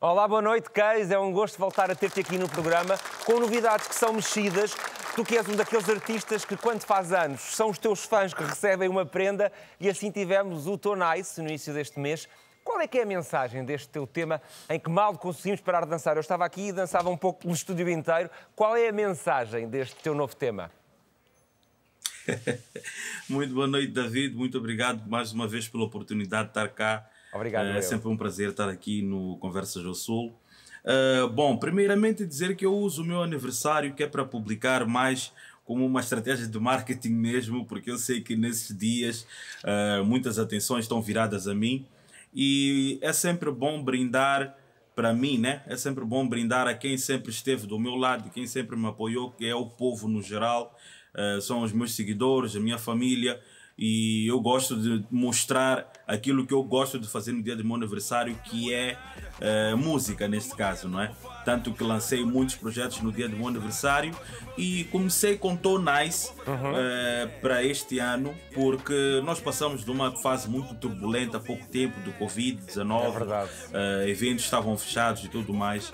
Olá, boa noite, Keis. É um gosto voltar a ter-te aqui no programa com novidades que são mexidas. Tu que és um daqueles artistas que, quando faz anos, são os teus fãs que recebem uma prenda e assim tivemos o Tonice no início deste mês. Qual é que é a mensagem deste teu tema em que mal conseguimos parar de dançar? Eu estava aqui e dançava um pouco pelo estúdio inteiro. Qual é a mensagem deste teu novo tema? Muito boa noite, David. Muito obrigado mais uma vez pela oportunidade de estar cá Obrigado. É eu. sempre um prazer estar aqui no Conversas do Sul. Uh, bom, primeiramente dizer que eu uso o meu aniversário que é para publicar mais como uma estratégia de marketing mesmo, porque eu sei que nesses dias uh, muitas atenções estão viradas a mim e é sempre bom brindar para mim, né? É sempre bom brindar a quem sempre esteve do meu lado, quem sempre me apoiou, que é o povo no geral, uh, são os meus seguidores, a minha família e eu gosto de mostrar aquilo que eu gosto de fazer no dia do meu aniversário, que é, eh, música, neste caso, não é? Tanto que lancei muitos projetos no dia do meu aniversário e comecei com tonais Nice uhum. Eh, para este ano, porque nós passamos de uma fase muito turbulenta há pouco tempo do Covid-19, é eh, eventos estavam fechados e tudo mais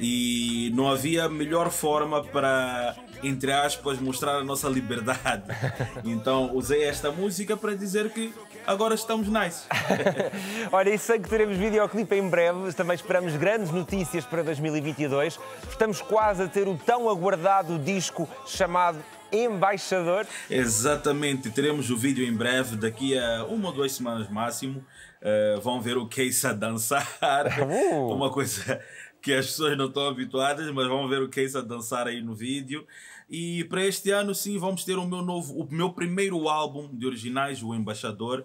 e não havia melhor forma para, entre aspas, mostrar a nossa liberdade. Então usei esta música para dizer que agora estamos nice. Olha, e sei que teremos videoclipe em breve, também esperamos grandes notícias para 2022. Estamos quase a ter o tão aguardado disco chamado Embaixador. Exatamente, teremos o vídeo em breve, daqui a uma ou duas semanas máximo. Uh, vão ver o Case é a dançar. Uh. Uma coisa que as pessoas não estão habituadas, mas vão ver o Case é a dançar aí no vídeo. E para este ano, sim, vamos ter o meu, novo, o meu primeiro álbum de originais, O Embaixador.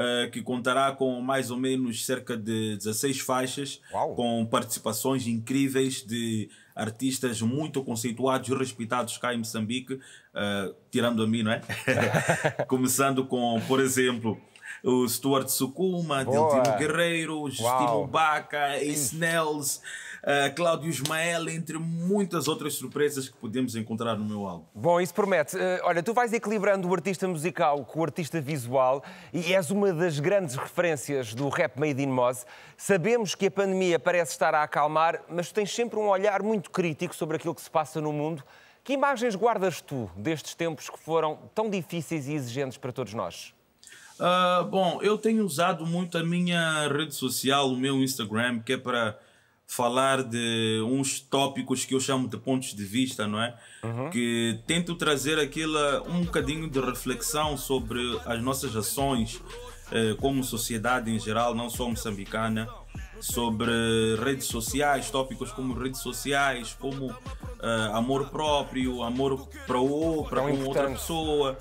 Eh, que contará com mais ou menos cerca de 16 faixas, Uau. com participações incríveis de artistas muito conceituados e respeitados cá em Moçambique, uh, tirando a mim, não é? Começando com, por exemplo, o Stuart Sukuma, Deltino Guerreiro, Justino Baca, Ace Nels. Eh, Cláudio Ismael, entre muitas outras surpresas que podemos encontrar no meu álbum. Bom, isso promete. Uh, olha, tu vais equilibrando o artista musical com o artista visual e és uma das grandes referências do rap made in Moz. Sabemos que a pandemia parece estar a acalmar, mas tu tens sempre um olhar muito crítico sobre aquilo que se passa no mundo. Que imagens guardas tu destes tempos que foram tão difíceis e exigentes para todos nós? Uh, bom, eu tenho usado muito a minha rede social, o meu Instagram, que é para falar de uns tópicos que eu chamo de pontos de vista, não é? Uhum. Que tento trazer aquela um bocadinho de reflexão sobre as nossas ações eh, como sociedade em geral, não só moçambicana, sobre redes sociais, tópicos como redes sociais, como uh, amor próprio, amor para o com outra pessoa.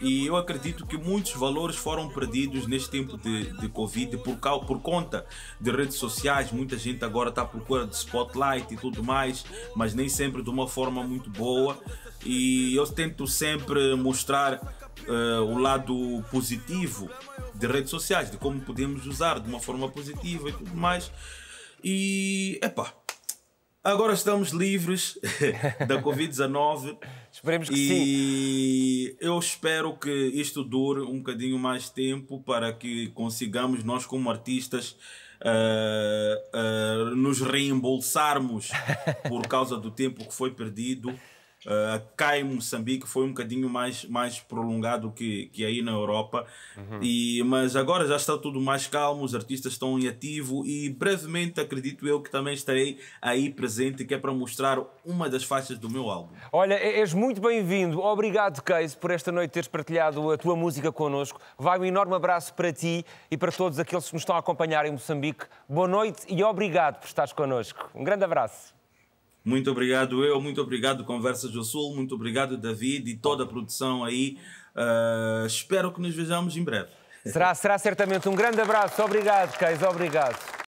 E eu acredito que muitos valores foram perdidos neste tempo de, de Covid por, causa, por conta de redes sociais. Muita gente agora está à procura de spotlight e tudo mais, mas nem sempre de uma forma muito boa. E eu tento sempre mostrar uh, o lado positivo de redes sociais, de como podemos usar de uma forma positiva e tudo mais. E, epá, Agora estamos livres da Covid-19. Esperemos que e sim. E eu espero que isto dure um bocadinho mais tempo para que consigamos, nós como artistas, uh, uh, nos reembolsarmos por causa do tempo que foi perdido Uh, cá em Moçambique foi um bocadinho mais, mais prolongado que, que aí na Europa, uhum. e, mas agora já está tudo mais calmo, os artistas estão em ativo e brevemente acredito eu que também estarei aí presente, que é para mostrar uma das faixas do meu álbum. Olha, és muito bem-vindo, obrigado Case por esta noite teres partilhado a tua música connosco, vai um enorme abraço para ti e para todos aqueles que nos estão a acompanhar em Moçambique, boa noite e obrigado por estares connosco, um grande abraço. Muito obrigado eu, muito obrigado Conversas do Sul, muito obrigado David e toda a produção aí. Uh, espero que nos vejamos em breve. Será, será certamente um grande abraço. Obrigado, Caio, Obrigado.